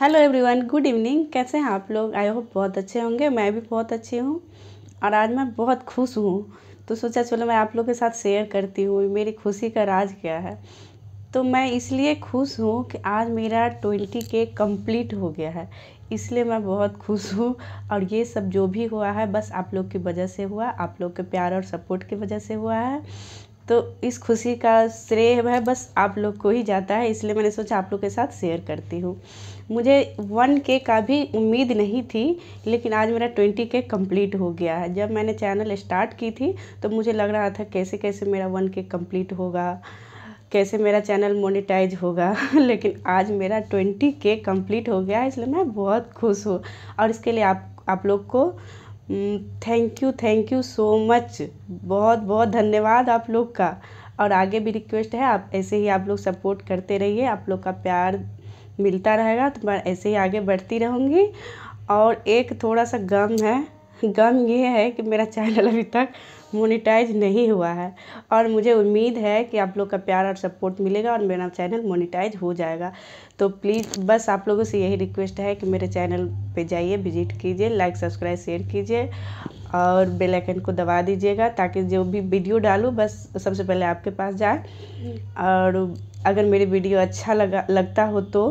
hello everyone good evening कैसे हैं आप लोग आई होप बहुत अच्छे होंगे मैं भी बहुत अच्छी हूँ और आज मैं बहुत खुश हूँ तो सोचा चलो मैं आप लोग के साथ शेयर करती हूँ मेरी खुशी का राज क्या है तो मैं इसलिए खुश हूँ कि आज मेरा ट्वेंटी के कंप्लीट हो गया है इसलिए मैं बहुत खुश हूँ और ये सब जो भी हुआ है बस आप लोग की वजह से हुआ आप लोग के प्यार और सपोर्ट की वजह से हुआ है तो इस खुशी का श्रेय है बस आप लोग को ही जाता है इसलिए मैंने सोचा आप लोग के साथ शेयर करती हूँ मुझे वन के का भी उम्मीद नहीं थी लेकिन आज मेरा ट्वेंटी के कम्प्लीट हो गया है जब मैंने चैनल स्टार्ट की थी तो मुझे लग रहा था कैसे कैसे मेरा वन के कम्प्लीट होगा कैसे मेरा चैनल मोनेटाइज होगा लेकिन आज मेरा ट्वेंटी के कम्प्लीट हो गया है इसलिए मैं बहुत खुश हूँ और इसके लिए आप आप लोग को thank you thank you so much बहुत बहुत धन्यवाद आप लोग का और आगे भी रिक्वेस्ट है आप ऐसे ही आप लोग सपोर्ट करते रहिए आप लोग का प्यार मिलता रहेगा तो मैं ऐसे ही आगे बढ़ती रहूँगी और एक थोड़ा सा गम है गम ये है कि मेरा चैनल अभी तक मोनेटाइज नहीं हुआ है और मुझे उम्मीद है कि आप लोग का प्यार और सपोर्ट मिलेगा और मेरा चैनल मोनेटाइज हो जाएगा तो प्लीज़ बस आप लोगों से यही रिक्वेस्ट है कि मेरे चैनल पे जाइए विजिट कीजिए लाइक सब्सक्राइब शेयर कीजिए और बेल आइकन को दबा दीजिएगा ताकि जो भी वीडियो डालूँ बस सबसे पहले आपके पास जाए और अगर मेरी वीडियो अच्छा लगा लगता हो तो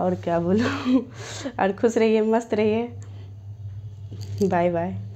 और क्या बोलूँ और खुश रहिए मस्त रहिए बाय बाय